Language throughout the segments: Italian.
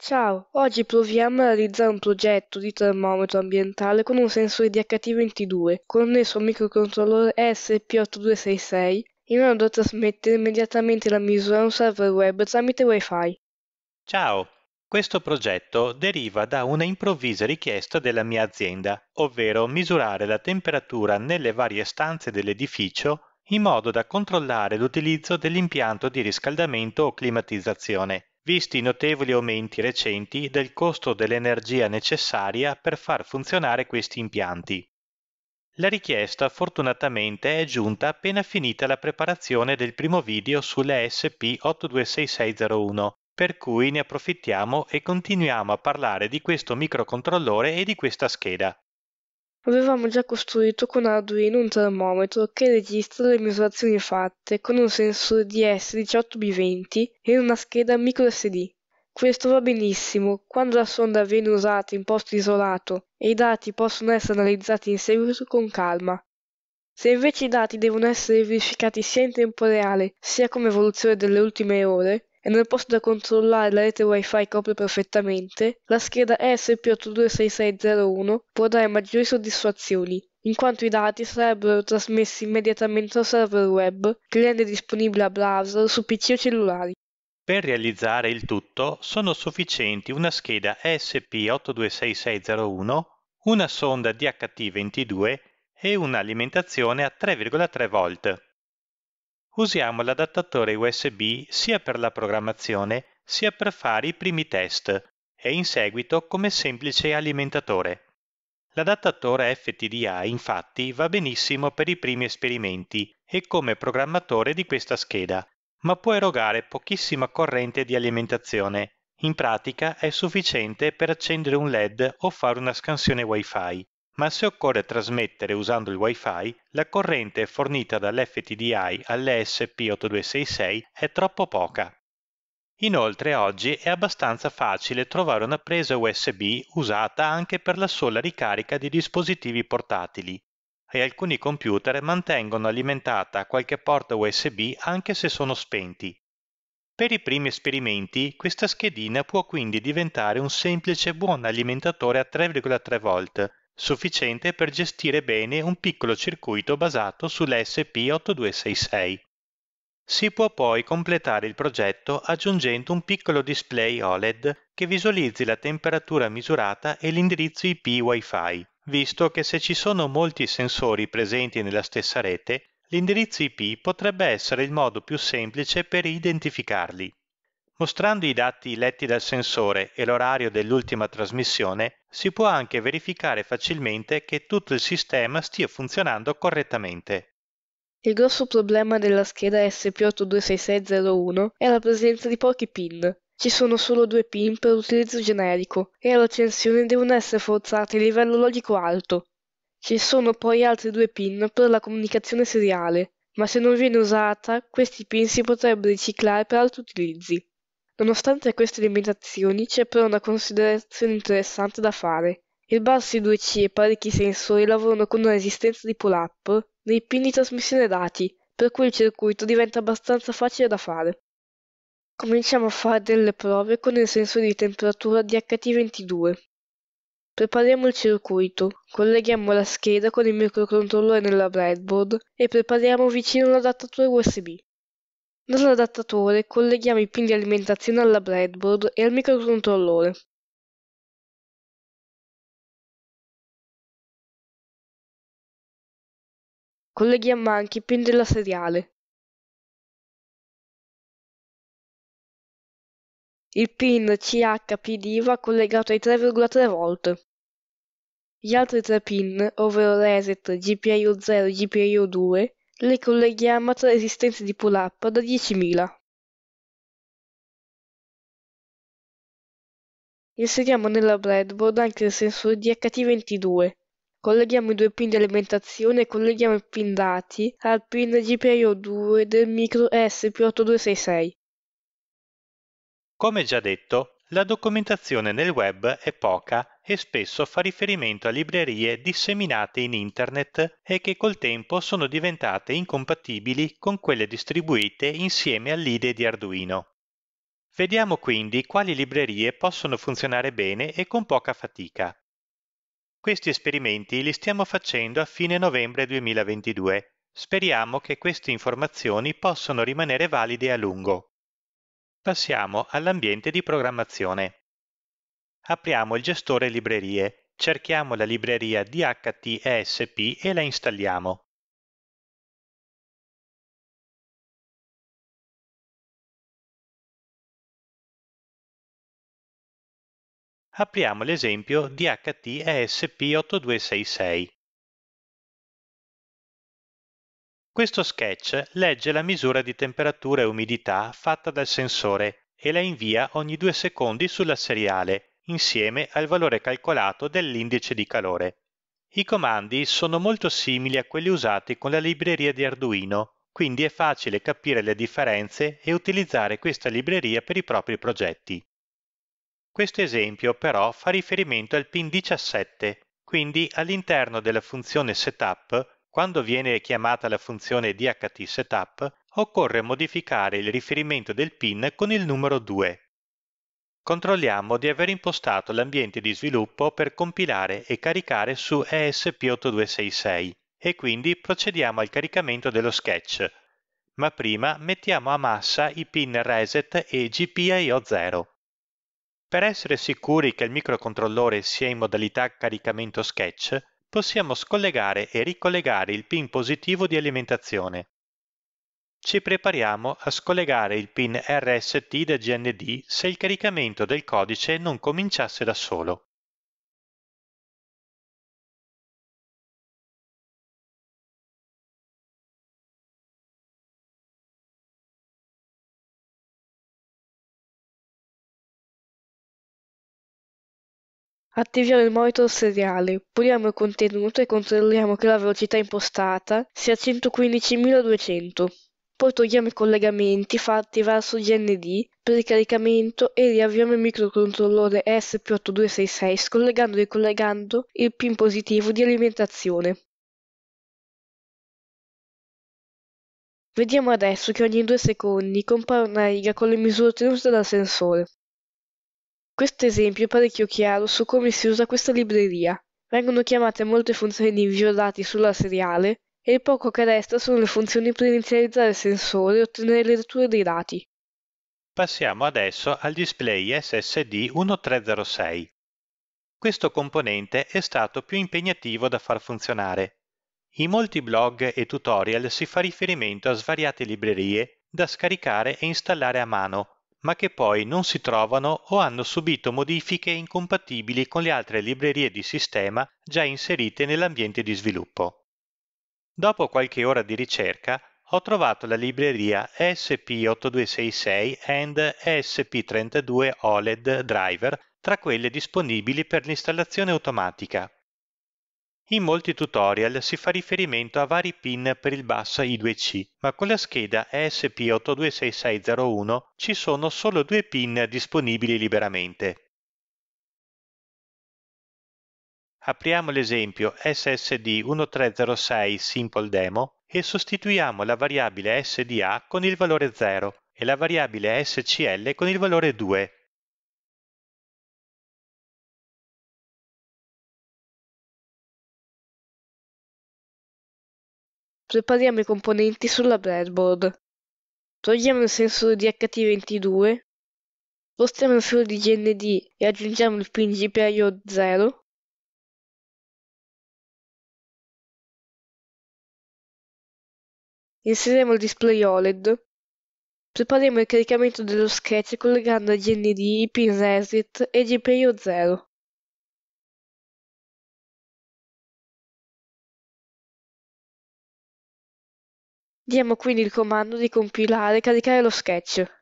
Ciao, oggi proviamo a realizzare un progetto di termometro ambientale con un sensore di DH20 connesso al microcontrollore SP8266 in modo da trasmettere immediatamente la misura a un server web tramite Wi-Fi. Ciao, questo progetto deriva da una improvvisa richiesta della mia azienda, ovvero misurare la temperatura nelle varie stanze dell'edificio in modo da controllare l'utilizzo dell'impianto di riscaldamento o climatizzazione visti i notevoli aumenti recenti del costo dell'energia necessaria per far funzionare questi impianti. La richiesta fortunatamente è giunta appena finita la preparazione del primo video sulla SP826601, per cui ne approfittiamo e continuiamo a parlare di questo microcontrollore e di questa scheda. Avevamo già costruito con Arduino un termometro che registra le misurazioni fatte con un sensore DS18B20 e una scheda microSD. Questo va benissimo quando la sonda viene usata in posto isolato e i dati possono essere analizzati in seguito con calma. Se invece i dati devono essere verificati sia in tempo reale sia come evoluzione delle ultime ore, e nel posto da controllare la rete wifi copre perfettamente, la scheda ESP826601 può dare maggiori soddisfazioni, in quanto i dati sarebbero trasmessi immediatamente al server web che li rende disponibili a browser su PC o cellulari. Per realizzare il tutto sono sufficienti una scheda ESP826601, una sonda DHT22 e un'alimentazione a 3,3 volt usiamo l'adattatore USB sia per la programmazione sia per fare i primi test e in seguito come semplice alimentatore. L'adattatore FTDA infatti va benissimo per i primi esperimenti e come programmatore di questa scheda, ma può erogare pochissima corrente di alimentazione. In pratica è sufficiente per accendere un LED o fare una scansione WiFi ma se occorre trasmettere usando il Wi-Fi, la corrente fornita dall'FTDI all'ESP8266 è troppo poca. Inoltre oggi è abbastanza facile trovare una presa USB usata anche per la sola ricarica di dispositivi portatili e alcuni computer mantengono alimentata qualche porta USB anche se sono spenti. Per i primi esperimenti questa schedina può quindi diventare un semplice buon alimentatore a 3,3 volt, sufficiente per gestire bene un piccolo circuito basato sull'SP8266. Si può poi completare il progetto aggiungendo un piccolo display OLED che visualizzi la temperatura misurata e l'indirizzo IP Wi-Fi, visto che se ci sono molti sensori presenti nella stessa rete, l'indirizzo IP potrebbe essere il modo più semplice per identificarli. Mostrando i dati letti dal sensore e l'orario dell'ultima trasmissione, si può anche verificare facilmente che tutto il sistema stia funzionando correttamente. Il grosso problema della scheda SP826601 è la presenza di pochi pin. Ci sono solo due pin per utilizzo generico e alla tensione devono essere forzate a livello logico alto. Ci sono poi altri due pin per la comunicazione seriale, ma se non viene usata, questi pin si potrebbero riciclare per altri utilizzi. Nonostante queste limitazioni c'è però una considerazione interessante da fare. Il Barsi 2C e parecchi sensori lavorano con una resistenza di pull-up nei pin di trasmissione dati, per cui il circuito diventa abbastanza facile da fare. Cominciamo a fare delle prove con il sensore di temperatura di ht 22 Prepariamo il circuito, colleghiamo la scheda con il microcontrollore nella breadboard e prepariamo vicino l'adattatore USB. Nell'adattatore colleghiamo i pin di alimentazione alla breadboard e al microcontrollore. Colleghiamo anche i pin della seriale. Il pin CHPD va collegato ai 3,3 volt. Gli altri tre pin, ovvero reset, GPIO0 e GPIO2, le colleghiamo tra esistenze di pull-up da 10.000. Inseriamo nella breadboard anche il sensore DHT22. Colleghiamo i due pin di alimentazione e colleghiamo i pin dati al pin GPIO2 del micro SP8266. Come già detto, la documentazione nel web è poca e spesso fa riferimento a librerie disseminate in Internet e che col tempo sono diventate incompatibili con quelle distribuite insieme all'IDE di Arduino. Vediamo quindi quali librerie possono funzionare bene e con poca fatica. Questi esperimenti li stiamo facendo a fine novembre 2022. Speriamo che queste informazioni possano rimanere valide a lungo. Passiamo all'ambiente di programmazione. Apriamo il gestore librerie, cerchiamo la libreria DHT-ESP e la installiamo. apriamo l'esempio DHT ESP8266. Questo sketch legge la misura di temperatura e umidità fatta dal sensore e la invia ogni due secondi sulla seriale, insieme al valore calcolato dell'indice di calore. I comandi sono molto simili a quelli usati con la libreria di Arduino, quindi è facile capire le differenze e utilizzare questa libreria per i propri progetti. Questo esempio però fa riferimento al pin 17, quindi all'interno della funzione setup, quando viene chiamata la funzione dht setup, occorre modificare il riferimento del pin con il numero 2 controlliamo di aver impostato l'ambiente di sviluppo per compilare e caricare su ESP8266 e quindi procediamo al caricamento dello sketch, ma prima mettiamo a massa i pin reset e GPIO0. Per essere sicuri che il microcontrollore sia in modalità caricamento sketch, possiamo scollegare e ricollegare il pin positivo di alimentazione. Ci prepariamo a scollegare il pin RST da GND se il caricamento del codice non cominciasse da solo. Attiviamo il monitor seriale, puliamo il contenuto e controlliamo che la velocità impostata sia 115.200. Poi togliamo i collegamenti fatti verso GND per il caricamento e riavviamo il microcontrollore SP8266 scollegando e ricollegando il pin positivo di alimentazione. Vediamo adesso che ogni due secondi compare una riga con le misure ottenute dal sensore. Questo esempio è parecchio chiaro su come si usa questa libreria. Vengono chiamate molte funzioni di invio dati sulla seriale e il poco che resta sono le funzioni per inizializzare il sensore e ottenere le letture dei dati. Passiamo adesso al display SSD 1306. Questo componente è stato più impegnativo da far funzionare. In molti blog e tutorial si fa riferimento a svariate librerie da scaricare e installare a mano, ma che poi non si trovano o hanno subito modifiche incompatibili con le altre librerie di sistema già inserite nell'ambiente di sviluppo. Dopo qualche ora di ricerca ho trovato la libreria SP8266 and SP32 OLED driver tra quelle disponibili per l'installazione automatica. In molti tutorial si fa riferimento a vari pin per il bus I2C, ma con la scheda ESP826601 ci sono solo due pin disponibili liberamente. apriamo l'esempio ssd 1306 simple demo e sostituiamo la variabile sda con il valore 0 e la variabile scl con il valore 2. Prepariamo i componenti sulla breadboard. Togliamo il sensore di HT22, spostiamo il filo di GND e aggiungiamo il pin GPIO 0 Inseriremo il display OLED. Prepariamo il caricamento dello sketch collegando agli NDI, pin reset e GPIO 0. Diamo quindi il comando di compilare e caricare lo sketch.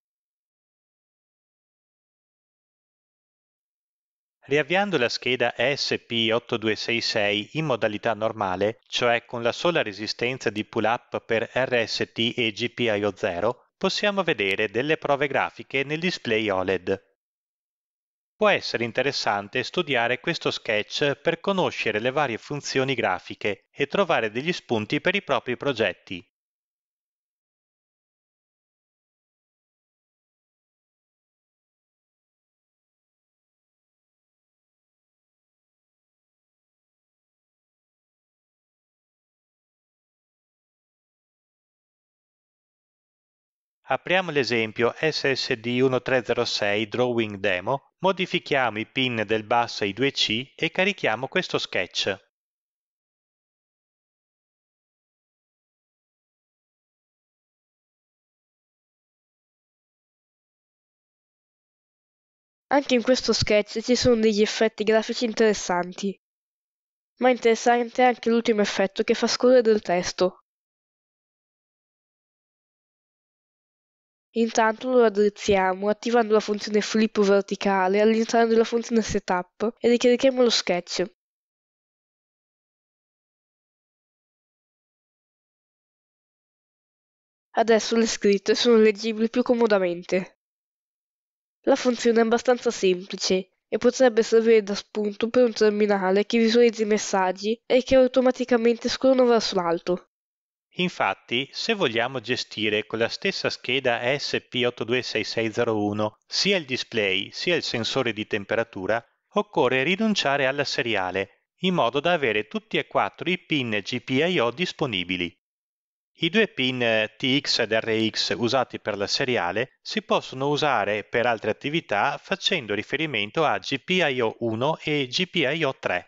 Riavviando la scheda ESP8266 in modalità normale, cioè con la sola resistenza di pull-up per RST e GPIO0, possiamo vedere delle prove grafiche nel display OLED. Può essere interessante studiare questo sketch per conoscere le varie funzioni grafiche e trovare degli spunti per i propri progetti. Apriamo l'esempio SSD1306 Drawing Demo, modifichiamo i pin del basso ai 2C e carichiamo questo sketch. Anche in questo sketch ci sono degli effetti grafici interessanti, ma interessante è anche l'ultimo effetto che fa scorrere del testo. Intanto lo raddrizziamo attivando la funzione flip verticale all'interno della funzione setup e ricarichiamo lo sketch. Adesso le scritte sono leggibili più comodamente. La funzione è abbastanza semplice e potrebbe servire da spunto per un terminale che visualizzi i messaggi e che automaticamente scorrono verso l'alto. Infatti, se vogliamo gestire con la stessa scheda sp 826601 sia il display sia il sensore di temperatura, occorre rinunciare alla seriale, in modo da avere tutti e quattro i pin GPIO disponibili. I due pin TX ed RX usati per la seriale si possono usare per altre attività facendo riferimento a GPIO 1 e GPIO 3.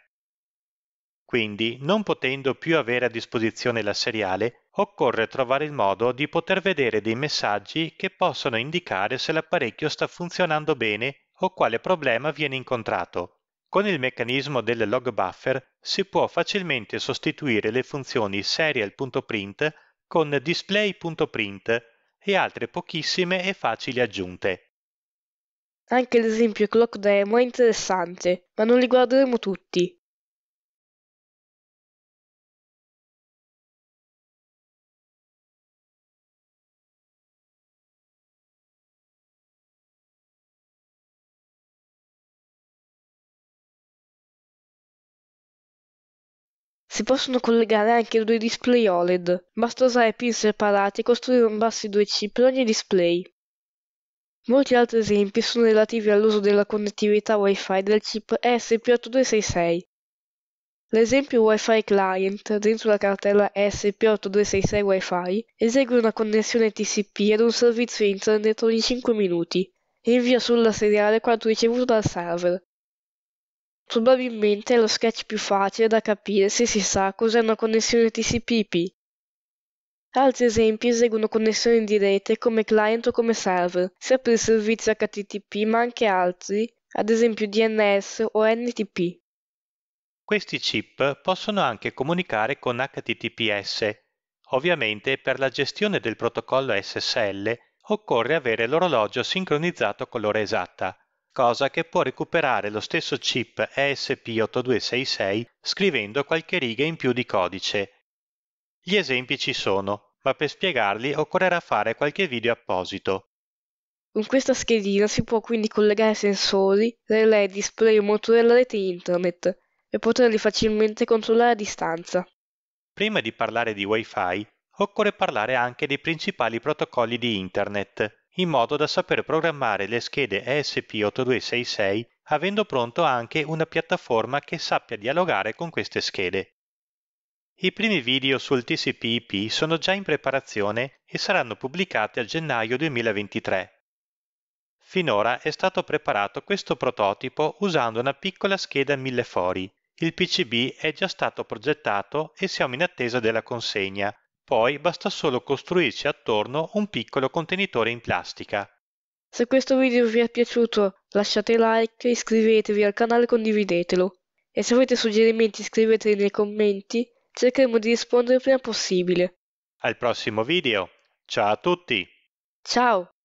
Quindi, non potendo più avere a disposizione la seriale, occorre trovare il modo di poter vedere dei messaggi che possono indicare se l'apparecchio sta funzionando bene o quale problema viene incontrato. Con il meccanismo del log buffer si può facilmente sostituire le funzioni serial.print con display.print e altre pochissime e facili aggiunte. Anche l'esempio clock demo è interessante, ma non li guarderemo tutti. Si possono collegare anche due display OLED. Basta usare pin separati e costruire un bus di 2 C per ogni display. Molti altri esempi sono relativi all'uso della connettività Wi-Fi del chip SP8266. L'esempio Wi-Fi client dentro la cartella SP8266 Wi-Fi esegue una connessione TCP ad un servizio internet ogni 5 minuti e invia sulla seriale quanto ricevuto dal server, Probabilmente è lo sketch più facile da capire se si sa cos'è una connessione TCP/IP. Altri esempi eseguono connessioni di rete come client o come server, sia per il servizio HTTP ma anche altri, ad esempio DNS o NTP. Questi chip possono anche comunicare con HTTPS. Ovviamente per la gestione del protocollo SSL occorre avere l'orologio sincronizzato con l'ora esatta cosa che può recuperare lo stesso chip ESP8266 scrivendo qualche riga in più di codice. Gli esempi ci sono, ma per spiegarli occorrerà fare qualche video apposito. In questa schedina si può quindi collegare sensori, relay, display o motore alla rete internet e poterli facilmente controllare a distanza. Prima di parlare di Wi-Fi, occorre parlare anche dei principali protocolli di internet in modo da saper programmare le schede ESP8266 avendo pronto anche una piattaforma che sappia dialogare con queste schede. I primi video sul TCP/IP sono già in preparazione e saranno pubblicati a gennaio 2023. Finora è stato preparato questo prototipo usando una piccola scheda fori. Il PCB è già stato progettato e siamo in attesa della consegna, poi basta solo costruirci attorno un piccolo contenitore in plastica. Se questo video vi è piaciuto lasciate like, iscrivetevi al canale e condividetelo. E se avete suggerimenti scriveteli nei commenti, cercheremo di rispondere il prima possibile. Al prossimo video, ciao a tutti! Ciao!